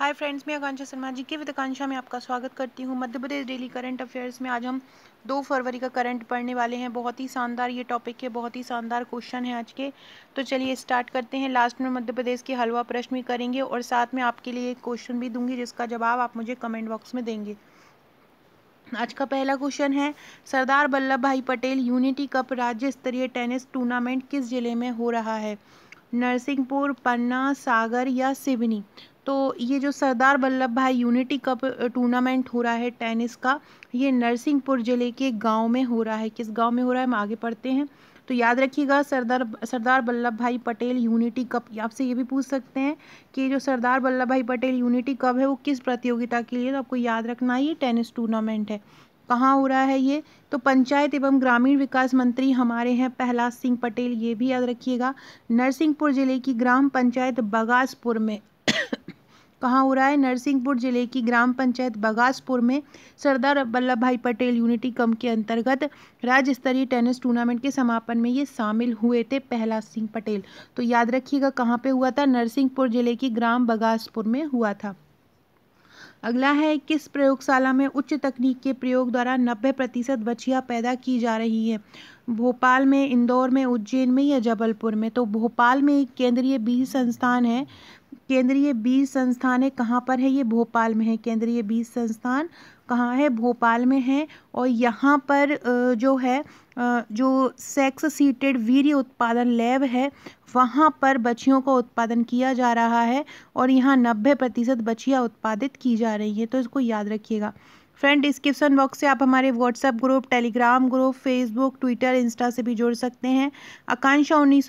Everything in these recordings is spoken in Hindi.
हाय फ्रेंड्स मैं आकांक्षा शर्मा जी के विद आकांक्षा में आपका स्वागत करती हूँ Madhya Pradesh daily current affairs में आज हम दो फरवरी का करंट पढ़ने वाले हैं बहुत ही शानदार ये टॉपिक है बहुत ही शानदार क्वेश्चन है आज के तो चलिए स्टार्ट करते हैं लास्ट में मध्य प्रदेश के हलवा प्रश्न भी करेंगे और साथ में आपके लिए एक क्वेश्चन भी दूंगी जिसका जवाब आप मुझे कमेंट बॉक्स में देंगे आज का पहला क्वेश्चन है सरदार वल्लभ भाई पटेल यूनिटी कप राज्य स्तरीय टेनिस टूर्नामेंट किस जिले में हो रहा है नरसिंहपुर पन्ना सागर या सिवनी तो ये जो सरदार वल्लभ भाई यूनिटी कप टूर्नामेंट हो रहा है टेनिस का ये नरसिंहपुर ज़िले के गांव में हो रहा है किस गांव में हो रहा है हम आगे पढ़ते हैं तो याद रखिएगा सरदार सरदार वल्लभ भाई पटेल यूनिटी कप आपसे ये भी पूछ सकते हैं कि जो सरदार वल्लभ भाई पटेल यूनिटी कप है वो किस प्रतियोगिता के लिए तो आपको याद रखना है ये टेनिस टूर्नामेंट है कहाँ हो रहा है ये तो पंचायत एवं ग्रामीण विकास मंत्री हमारे हैं प्रहलाद सिंह पटेल ये भी याद रखिएगा नरसिंहपुर जिले की ग्राम पंचायत बगासपुर में कहाँ हो रहा है नरसिंहपुर जिले की ग्राम पंचायत बगासपुर में सरदार वल्लभ भाई पटेल यूनिटी कम के अंतर्गत राज्य स्तरीय टेनिस टूर्नामेंट के समापन में ये शामिल हुए थे पहला सिंह पटेल तो याद रखिएगा कहाँ पे हुआ था नरसिंहपुर जिले की ग्राम बगासपुर में हुआ था अगला है किस प्रयोगशाला में उच्च तकनीक के प्रयोग द्वारा 90 प्रतिशत बछिया पैदा की जा रही है भोपाल में इंदौर में उज्जैन में या जबलपुर में तो भोपाल में एक केंद्रीय बीज संस्थान है केंद्रीय बीज संस्थान है कहाँ पर है ये भोपाल में है केंद्रीय बीज संस्थान कहाँ है भोपाल में है और यहाँ पर जो है जो सेक्स सीटेड वीर्य उत्पादन लैब है वहाँ पर बच्चियों का उत्पादन किया जा रहा है और यहाँ नब्बे प्रतिशत बच्चियाँ उत्पादित की जा रही हैं तो इसको याद रखिएगा फ्रेंड डिस्क्रिप्सन बॉक्स से आप हमारे WhatsApp group Telegram group Facebook Twitter Insta से भी जुड़ सकते हैं आकांक्षा उन्नीस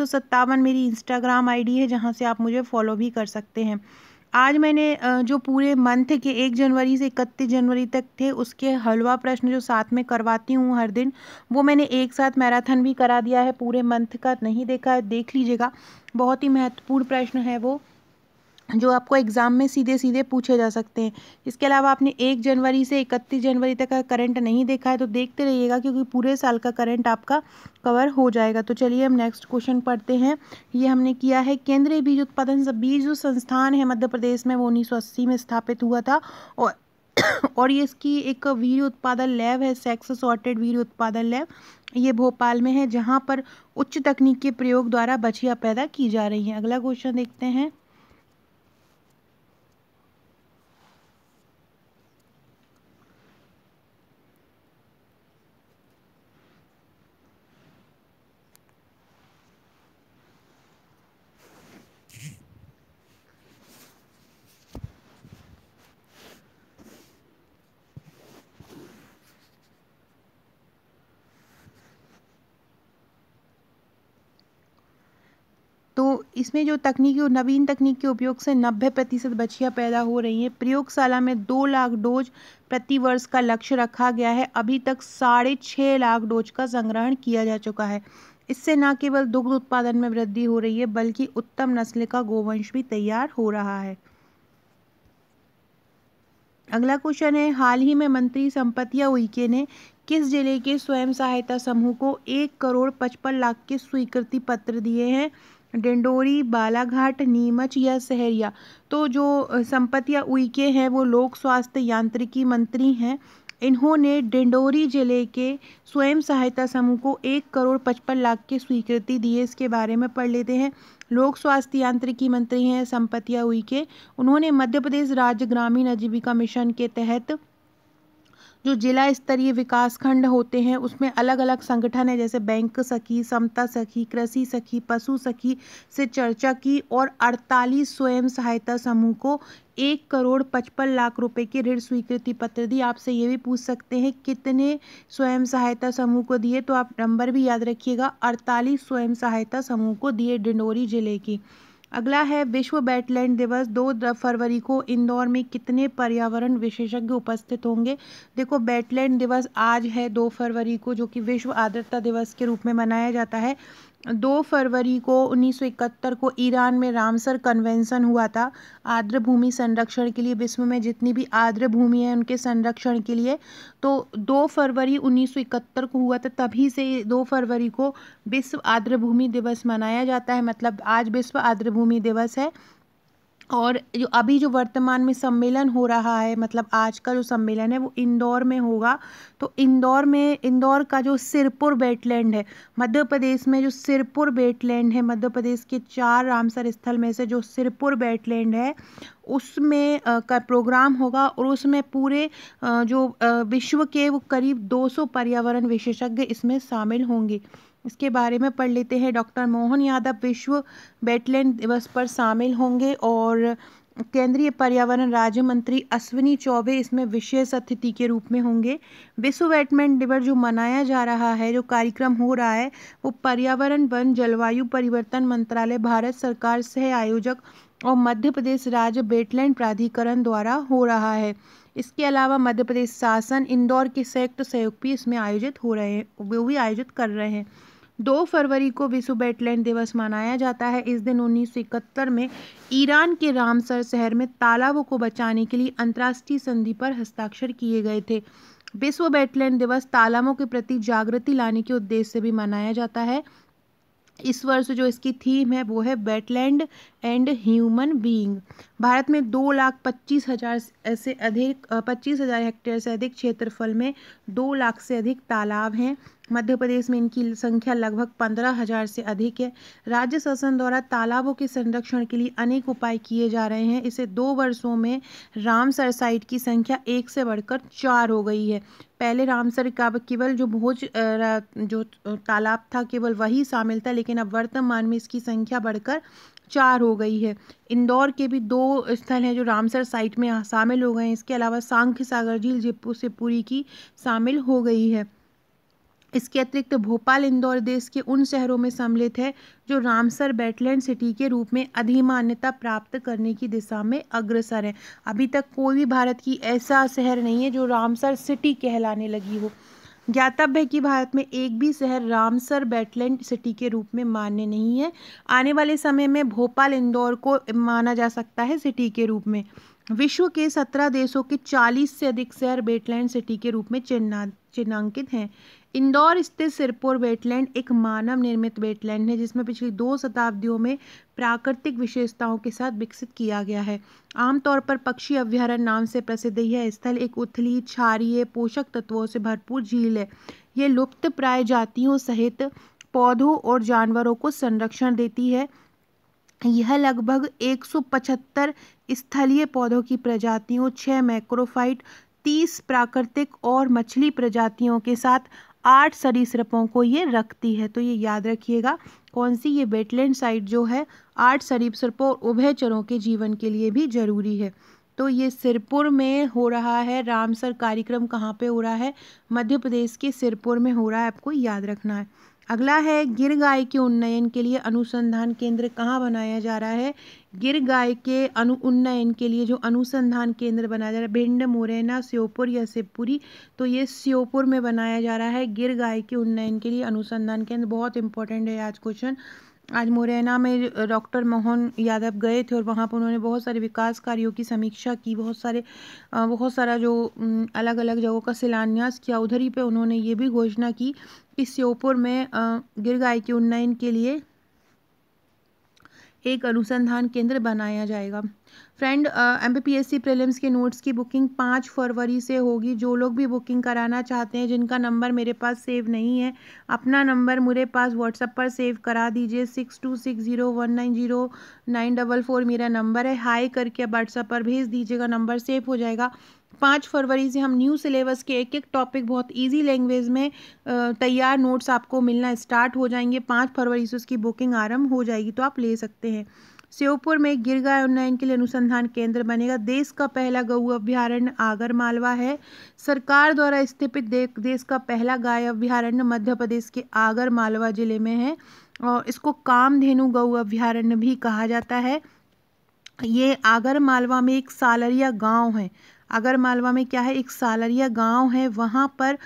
मेरी इंस्टाग्राम आईडी है जहाँ से आप मुझे फॉलो भी कर सकते हैं आज मैंने जो पूरे मंथ के एक जनवरी से इकतीस जनवरी तक थे उसके हलवा प्रश्न जो साथ में करवाती हूँ हर दिन वो मैंने एक साथ मैराथन भी करा दिया है पूरे मंथ का नहीं देखा है देख लीजिएगा बहुत ही महत्वपूर्ण प्रश्न है वो जो आपको एग्ज़ाम में सीधे सीधे पूछे जा सकते हैं इसके अलावा आपने एक जनवरी से इकतीस जनवरी तक का करंट नहीं देखा है तो देखते रहिएगा क्योंकि पूरे साल का करंट आपका कवर हो जाएगा तो चलिए हम नेक्स्ट क्वेश्चन पढ़ते हैं ये हमने किया है केंद्रीय बीज उत्पादन बीज जो संस्थान है मध्य प्रदेश में वो उन्नीस में स्थापित हुआ था और और ये इसकी एक वीर उत्पादन लैब है सेक्स सॉर्टेड वीर उत्पादन लैब ये भोपाल में है जहाँ पर उच्च तकनीक के प्रयोग द्वारा बछिया पैदा की जा रही हैं अगला क्वेश्चन देखते हैं इसमें जो तकनीकी और नवीन तकनीक के उपयोग से नब्बे प्रतिशत बच्चियाँ पैदा हो रही हैं प्रयोगशाला में दो लाख डोज प्रति वर्ष का लक्ष्य रखा गया है अभी तक साढ़े छः लाख डोज का संग्रहण किया जा चुका है इससे न केवल दुग्ध उत्पादन में वृद्धि हो रही है बल्कि उत्तम नस्ल का गोवंश भी तैयार हो रहा है अगला क्वेश्चन है हाल ही में मंत्री संपतिया उइके ने किस जिले के स्वयं सहायता समूह को एक करोड़ पचपन लाख के स्वीकृति पत्र दिए हैं डिंडोरी बालाघाट नीमच या सहरिया तो जो संपतिया उइके हैं वो लोक स्वास्थ्य यांत्रिकी मंत्री हैं इन्होंने डिंडोरी जिले के स्वयं सहायता समूह को एक करोड़ पचपन लाख की स्वीकृति दी है इसके बारे में पढ़ लेते हैं लोक स्वास्थ्य यांत्रिकी मंत्री हैं संपतिया उइके उन्होंने मध्य प्रदेश राज्य ग्रामीण आजीविका मिशन के तहत जो जिला स्तरीय विकास खंड होते हैं उसमें अलग अलग संगठन है जैसे बैंक सखी समता सखी कृषि सखी पशु सखी से चर्चा की और 48 स्वयं सहायता समूह को एक करोड़ पचपन लाख रुपए की ऋण स्वीकृति पत्र दी आपसे ये भी पूछ सकते हैं कितने स्वयं सहायता समूह को दिए तो आप नंबर भी याद रखिएगा अड़तालीस स्वयं सहायता समूह को दिए डिंडोरी जिले की अगला है विश्व बैटलैंड दिवस दो फरवरी को इंदौर में कितने पर्यावरण विशेषज्ञ उपस्थित होंगे देखो बैटलैंड दिवस आज है दो फरवरी को जो कि विश्व आर्द्रता दिवस के रूप में मनाया जाता है दो फरवरी को 1971 को ईरान में रामसर कन्वेंसन हुआ था आर्द्र भूमि संरक्षण के लिए विश्व में जितनी भी आर्द्र भूमि है उनके संरक्षण के लिए तो दो फरवरी 1971 को हुआ था तभी से दो फरवरी को विश्व आर्द्र भूमि दिवस मनाया जाता है मतलब आज विश्व आर्द्र भूमि दिवस है और जो अभी जो वर्तमान में सम्मेलन हो रहा है मतलब आज का जो सम्मेलन है वो इंदौर में होगा तो इंदौर में इंदौर का जो सिरपुर वेटलैंड है मध्य प्रदेश में जो सिरपुर वेटलैंड है मध्य प्रदेश के चार रामसर स्थल में से जो सिरपुर वेटलैंड है उसमें का प्रोग्राम होगा और उसमें पूरे जो विश्व के वो करीब 200 पर्यावरण विशेषज्ञ इसमें शामिल होंगे इसके बारे में पढ़ लेते हैं डॉक्टर मोहन यादव विश्व वेटलैंड दिवस पर शामिल होंगे और केंद्रीय पर्यावरण राज्य मंत्री अश्विनी चौबे इसमें विशेष अतिथि के रूप में होंगे विश्व वेटलैंड दिवस जो मनाया जा रहा है जो कार्यक्रम हो रहा है वो पर्यावरण वन जलवायु परिवर्तन मंत्रालय भारत सरकार से आयोजक और मध्य प्रदेश राज्य बेटलैंड प्राधिकरण द्वारा हो रहा है इसके अलावा मध्य प्रदेश शासन इंदौर के संयुक्त सहयोग भी इसमें आयोजित हो रहे हैं वो भी आयोजित कर रहे हैं दो फरवरी को विश्व वेटलैंड दिवस मनाया जाता है इस दिन उन्नीस में ईरान के रामसर शहर में तालाबों को बचाने के लिए अंतर्राष्ट्रीय संधि पर हस्ताक्षर किए गए थे विश्व वेटलैंड दिवस तालाबों के प्रति जागृति लाने के उद्देश्य से भी मनाया जाता है इस वर्ष जो इसकी थीम है वो है wetland and human being Bharat में दो लाख पच्चीस हज़ार से अधिक पच्चीस हज़ार हेक्टेयर से अधिक क्षेत्रफल में दो लाख से अधिक तालाब हैं मध्य प्रदेश में इनकी संख्या लगभग पंद्रह हज़ार से अधिक है राज्य शासन द्वारा तालाबों के संरक्षण के लिए अनेक उपाय किए जा रहे हैं इसे दो वर्षों में रामसर साइट की संख्या एक से बढ़कर चार हो गई है पहले रामसर का केवल जो भोज जो तालाब था केवल वही शामिल था लेकिन अब वर्तमान में इसकी संख्या बढ़कर चार हो गई है इंदौर के भी दो स्थल हैं जो रामसर साइट में शामिल हो गए हैं इसके अलावा सांख्य सागर झील जयपुर से पूरी की शामिल हो गई है इसके अतिरिक्त भोपाल इंदौर देश के उन शहरों में सम्मिलित है जो रामसर बेटलैंड सिटी के रूप में अधिमान्यता प्राप्त करने की दिशा में अग्रसर है अभी तक कोई भी भारत की ऐसा शहर नहीं है जो रामसर सिटी कहलाने लगी हो ज्ञातव्य है कि भारत में एक भी शहर रामसर बैटलैंड सिटी के रूप में मान्य नहीं है आने वाले समय में भोपाल इंदौर को माना जा सकता है सिटी के रूप में विश्व के सत्रह देशों के चालीस से अधिक शहर बेटलैंड सिटी के रूप में चिन्हा चिन्हांकित हैं इंदौर स्थित सिरपुर वेटलैंड एक मानव निर्मित वेटलैंड है जिसमें पिछली दो शताब्दियों में प्राकृतिक विशेषताओं के साथ विकसित किया गया है आमतौर पर पक्षी अभ्यारण्य नाम से प्रसिद्ध यह स्थल एक उथली क्षारीय पोषक तत्वों से भरपूर झील है ये लुप्त प्राय जातियों सहित पौधों और जानवरों को संरक्षण देती है यह लगभग एक स्थलीय पौधों की प्रजातियों छः मैक्रोफाइट तीस प्राकृतिक और मछली प्रजातियों के साथ आठ सरीसृपों को ये रखती है तो ये याद रखिएगा कौन सी ये वेटलैंड साइट जो है आठ सरीसृपों उभयचरों के जीवन के लिए भी जरूरी है तो ये सिरपुर में हो रहा है रामसर कार्यक्रम कहाँ पे हो रहा है मध्य प्रदेश के सिरपुर में हो रहा है आपको याद रखना है अगला है गिर गाय के उन्नयन के लिए अनुसंधान केंद्र कहाँ बनाया जा रहा है गिर गाय के अनु उन्नयन के लिए जो अनुसंधान केंद्र बनाया जा रहा है भिंड मुरैना श्योपुर या शिवपुरी तो ये श्योपुर में बनाया जा रहा है गिर गाय के उन्नयन के लिए अनुसंधान केंद्र बहुत इंपॉर्टेंट है आज क्वेश्चन आज मुरैना में डॉक्टर मोहन यादव गए थे और वहाँ पर उन्होंने बहुत सारे विकास कार्यों की समीक्षा की बहुत सारे बहुत सारा जो अलग अलग जगहों का शिलान्यास किया उधर ही पे उन्होंने ये भी घोषणा की श्योपुर में गाय के उन्नयन के लिए एक अनुसंधान केंद्र बनाया जाएगा friend M P S C prelims के नोट्स की बुकिंग पाँच फरवरी से होगी जो लोग भी बुकिंग कराना चाहते हैं जिनका नंबर मेरे पास सेव नहीं है अपना नंबर मेरे पास व्हाट्सएप पर सेव करा दीजिए six two six zero one nine zero nine double four मेरा नंबर है हाई करके व्हाट्सएप पर भेज दीजिएगा नंबर सेव हो जाएगा पाँच फरवरी से हम न्यू सिलेबस के एक एक टॉपिक बहुत इजी लैंग्वेज में तैयार नोट्स आपको मिलना स्टार्ट हो जाएंगे पाँच फरवरी से उसकी बुकिंग आरंभ हो जाएगी तो आप ले सकते हैं श्योपुर में गिरगा उन्नयन के लिए अनुसंधान केंद्र बनेगा देश का पहला गऊ अभ्यारण्य आगर मालवा है सरकार द्वारा स्थापित देश का पहला गाय अभ्यारण्य मध्य प्रदेश के आगर मालवा जिले में है और इसको कामधेनु गऊ अभ्यारण्य भी कहा जाता है ये आगर मालवा में एक सालरिया गांव है अगर मालवा में क्या है एक सालरिया गांव है वहाँ पर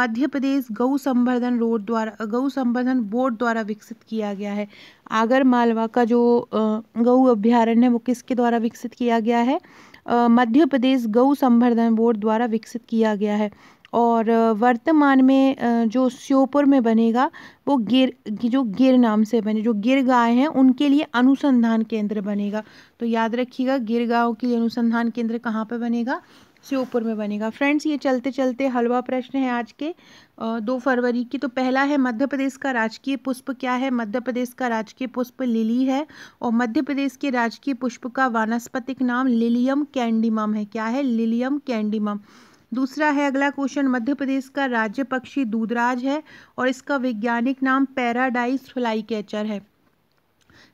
मध्य प्रदेश गौ संवर्धन रोड द्वारा गौ संवर्धन बोर्ड द्वारा विकसित किया गया है आगर मालवा का जो गौ अभ्यारण्य है वो किसके द्वारा विकसित किया गया है मध्य प्रदेश गौ संवर्धन बोर्ड द्वारा विकसित किया गया है और वर्तमान में जो श्योपुर में बनेगा वो गिर जो गिर नाम से बने जो गिर गाय हैं उनके लिए अनुसंधान केंद्र बनेगा तो याद रखिएगा गिर गाँव के लिए अनुसंधान केंद्र कहाँ पर बनेगा श्योपुर में बनेगा फ्रेंड्स ये चलते चलते हलवा प्रश्न है आज के दो फरवरी की तो पहला है मध्य प्रदेश का राजकीय पुष्प क्या है मध्य प्रदेश का राजकीय पुष्प लिली है और मध्य प्रदेश के राजकीय पुष्प का वानस्पतिक नाम लिलियम कैंडिमम है क्या है लिलियम कैंडिमम दूसरा है अगला क्वेश्चन मध्य प्रदेश का राज्य पक्षी दूधराज है और इसका वैज्ञानिक नाम पैराडाइज फ्लाई कैचर है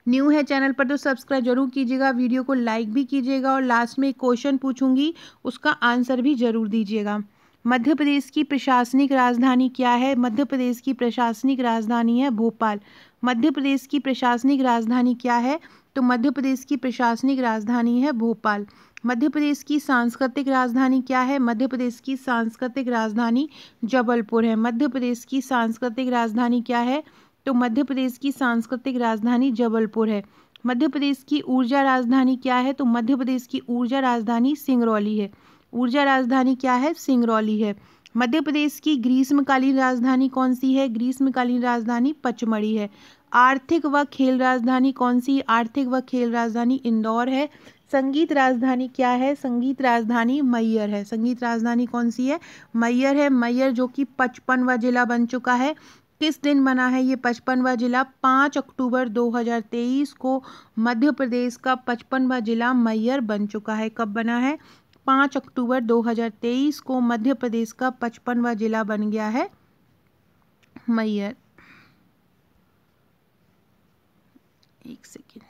न्यू है चैनल पर तो सब्सक्राइब जरूर कीजिएगा वीडियो को लाइक भी कीजिएगा और लास्ट में एक क्वेश्चन पूछूंगी उसका आंसर भी जरूर दीजिएगा मध्य प्रदेश की प्रशासनिक राजधानी क्या है मध्य प्रदेश की प्रशासनिक राजधानी है भोपाल मध्य प्रदेश की प्रशासनिक राजधानी क्या है तो मध्य प्रदेश की प्रशासनिक राजधानी है भोपाल मध्य प्रदेश की सांस्कृतिक राजधानी क्या है मध्य प्रदेश की सांस्कृतिक राजधानी जबलपुर है मध्य प्रदेश की सांस्कृतिक राजधानी क्या है तो मध्य प्रदेश की सांस्कृतिक राजधानी जबलपुर है मध्य प्रदेश की ऊर्जा राजधानी क्या है तो मध्य प्रदेश की ऊर्जा राजधानी सिंगरौली है ऊर्जा राजधानी क्या है सिंगरौली है मध्य प्रदेश की ग्रीष्मकालीन राजधानी कौन सी है ग्रीष्मकालीन राजधानी पचमढ़ी है आर्थिक व खेल राजधानी कौन सी आर्थिक व खेल राजधानी इंदौर है संगीत राजधानी क्या है संगीत राजधानी मैयर है संगीत राजधानी कौन सी है मैयर है मैयर जो कि पचपनवा जिला बन चुका है किस दिन बना है ये पचपनवा जिला पाँच अक्टूबर 2023 को मध्य प्रदेश का पचपनवा जिला मैयर बन चुका है कब बना है पाँच अक्टूबर 2023 को मध्य प्रदेश का पचपनवा जिला बन गया है मैयर एक सेकेंड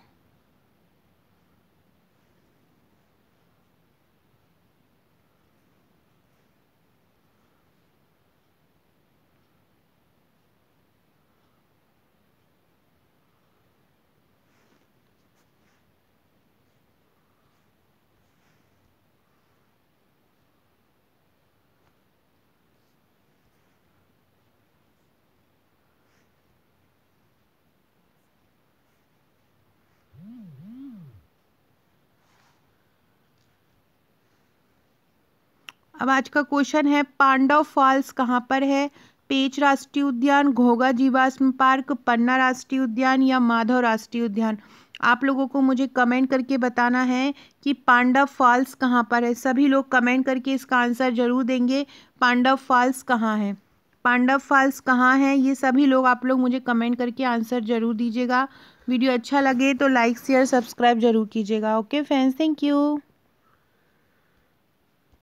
अब आज का क्वेश्चन है पांडव फॉल्स कहाँ पर है पेच राष्ट्रीय उद्यान घोगा जीवाश्म पार्क पन्ना राष्ट्रीय उद्यान या माधव राष्ट्रीय उद्यान आप लोगों को मुझे कमेंट करके बताना है कि पांडव फॉल्स कहाँ पर है सभी लोग कमेंट करके इसका आंसर ज़रूर देंगे पांडव फॉल्स कहाँ है पांडव फॉल्स कहाँ है ये सभी लोग आप लोग मुझे कमेंट करके आंसर ज़रूर दीजिएगा वीडियो अच्छा लगे तो लाइक शेयर सब्सक्राइब जरूर कीजिएगा ओके फ्रेंड्स थैंक यू